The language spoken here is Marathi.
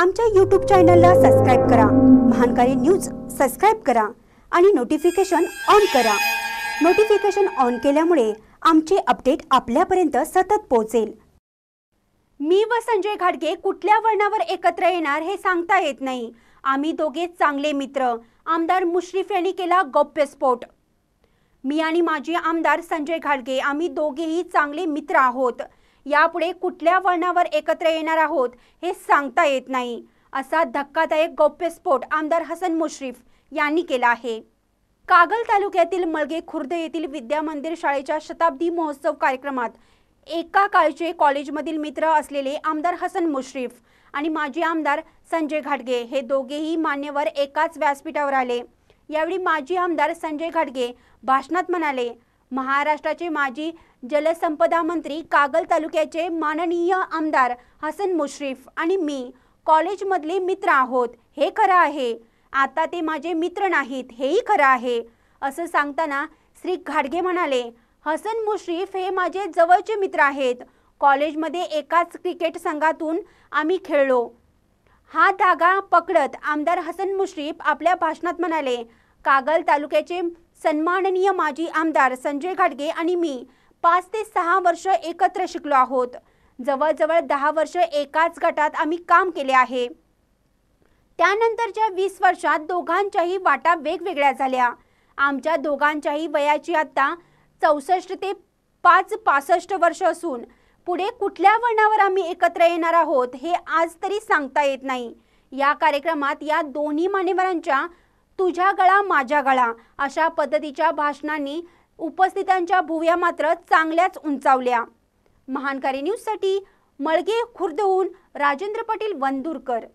आमच्या यूट्यूब चॅनलला सबस्क्राईब करा महानकारी न्यूज सबस्क्राईब करा आणि नोटिफिकेशन ऑन करा नोटिफिकेशन ऑन केल्यामुळे आमचे अपडेट आपल्यापर्यंत सतत पोहोचेल मी व संजय घाटगे कुठल्या वळणावर एकत्र येणार हे सांगता येत नाही आम्ही दोघे चांगले मित्र आमदार मुश्रीफ यांनी केला गौप्यस्फोट मी आणि माझे आमदार संजय घाटगे आम्ही दोघेही चांगले मित्र आहोत यापुढे कुठल्या वळणावर एकत्र येणार आहोत हे सांगता येत नाही असा धक्कादायक गौप्यस्फोट आमदार हसन मुश्रीफ यांनी केला आहे कागल तालुक्यातील मळगे खुर्द येथील विद्या मंदिर शाळेच्या शताब्दी महोत्सव कार्यक्रमात एका काळचे कॉलेजमधील मित्र असलेले आमदार हसन मुश्रीफ आणि माजी आमदार संजय घाटगे हे दोघेही मान्यवर एकाच व्यासपीठावर आले यावेळी माजी आमदार संजय घाटगे भाषणात म्हणाले महाराष्ट्राचे माजी जलसंपदा मंत्री कागल तालुक्याचे माननीय आमदार हसन मुश्रीफ आणि मी कॉलेजमधले मित्र आहोत हे खरं आहे आता ते माझे मित्र नाहीत हेही खरं आहे असं सांगताना श्री घाडगे म्हणाले हसन मुश्रीफ हे माझे जवळचे मित्र आहेत कॉलेजमध्ये एकाच क्रिकेट संघातून आम्ही खेळलो हा धागा पकडत आमदार हसन मुश्रीफ आपल्या भाषणात म्हणाले कागल तालुक्याचे सन्माननीय माजी आमदार संजय घाटगे आणि मी पाच ते सहा वर्ष एकत्र शिकलो आहोत जवळजवळ दहा वर्ष एकाच गटात आम्ही काम केले आहे त्यानंतरच्या वीस वर्षात दोघांच्याही वाटा वेगवेगळ्या झाल्या आमच्या दोघांच्याही वयाची आता चौसष्ट ते पाच पासष्ट वर्ष असून पुढे कुठल्या वर्णावर आम्ही एकत्र येणार आहोत हे आज तरी सांगता येत नाही या कार्यक्रमात या दोन्ही मान्यवरांच्या तुझ्या गळा माझ्या गळा अशा पद्धतीच्या भाषणांनी उपस्थितांच्या भुव्या मात्र चांगल्याच उंचावल्या महानकारी न्यूजसाठी मळगे खुर्दहून राजेंद्र पाटील वंदूरकर